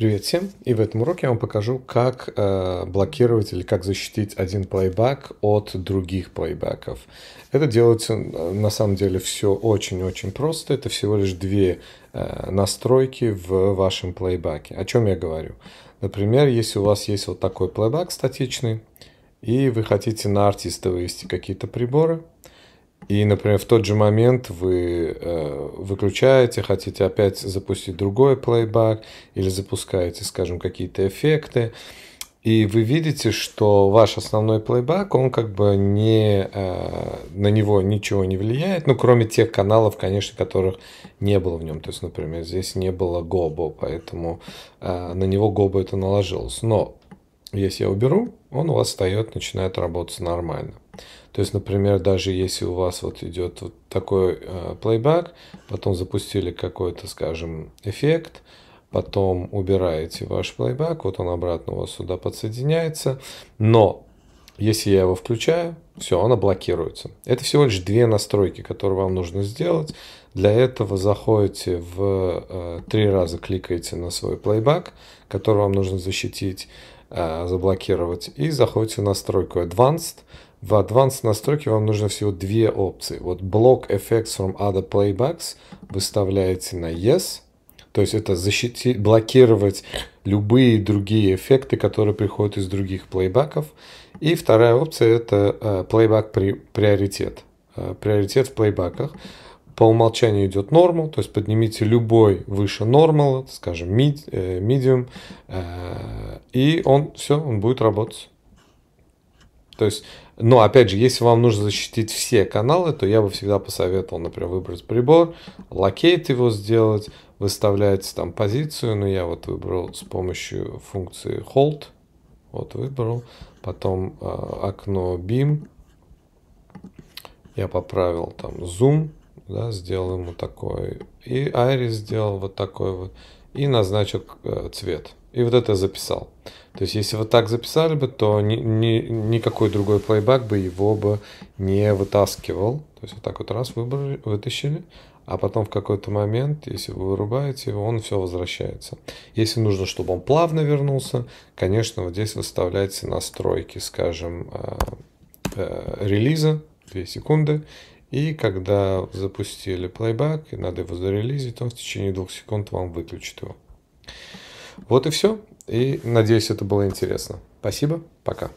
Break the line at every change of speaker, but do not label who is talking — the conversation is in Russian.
Привет всем! И в этом уроке я вам покажу, как э, блокировать или как защитить один плейбэк от других плейбэков. Это делается э, на самом деле все очень-очень просто. Это всего лишь две э, настройки в вашем плейбэке. О чем я говорю? Например, если у вас есть вот такой плейбэк статичный, и вы хотите на артиста вывести какие-то приборы – и, например, в тот же момент вы э, выключаете, хотите опять запустить другой плейбэк или запускаете, скажем, какие-то эффекты. И вы видите, что ваш основной плейбэк, он как бы не, э, на него ничего не влияет, ну, кроме тех каналов, конечно, которых не было в нем. То есть, например, здесь не было Гобо, поэтому э, на него Гобо это наложилось. Но если я уберу, он у вас встает, начинает работать нормально. То есть, например, даже если у вас вот идет вот такой э, плейбэк, потом запустили какой-то, скажем, эффект, потом убираете ваш плейбэк, вот он обратно у вас сюда подсоединяется, но если я его включаю, все, она блокируется. Это всего лишь две настройки, которые вам нужно сделать. Для этого заходите в э, три раза, кликаете на свой плейбэк, который вам нужно защитить. Э, заблокировать. И заходите в настройку Advanced. В Advanced настройки вам нужно всего две опции. Вот Block Effects from Other Playbacks выставляете на Yes. То есть это защитить, блокировать любые другие эффекты, которые приходят из других плейбаков. И вторая опция это playback э, при, приоритет. Э, приоритет в плейбаках по умолчанию идет нормал, то есть поднимите любой выше нормала, скажем, mid, э, medium, э, и он все, он будет работать. То есть, но опять же, если вам нужно защитить все каналы, то я бы всегда посоветовал, например, выбрать прибор, локейт его сделать, выставлять там позицию, но ну, я вот выбрал с помощью функции hold, вот выбрал, потом э, окно beam, я поправил там зум, да, сделал ему такой, и Айрис сделал вот такой вот, и назначил э, цвет. И вот это записал. То есть, если вот так записали бы, то ни, ни, никакой другой плейбэк бы его бы не вытаскивал. То есть, вот так вот раз выбрали, вытащили, а потом в какой-то момент, если вы вырубаете его, он все возвращается. Если нужно, чтобы он плавно вернулся, конечно, вот здесь выставляете настройки, скажем, э, э, релиза, 2 секунды. И когда запустили плейбэк и надо его зарелизить, он в течение двух секунд вам выключит его. Вот и все. И надеюсь, это было интересно. Спасибо. Пока.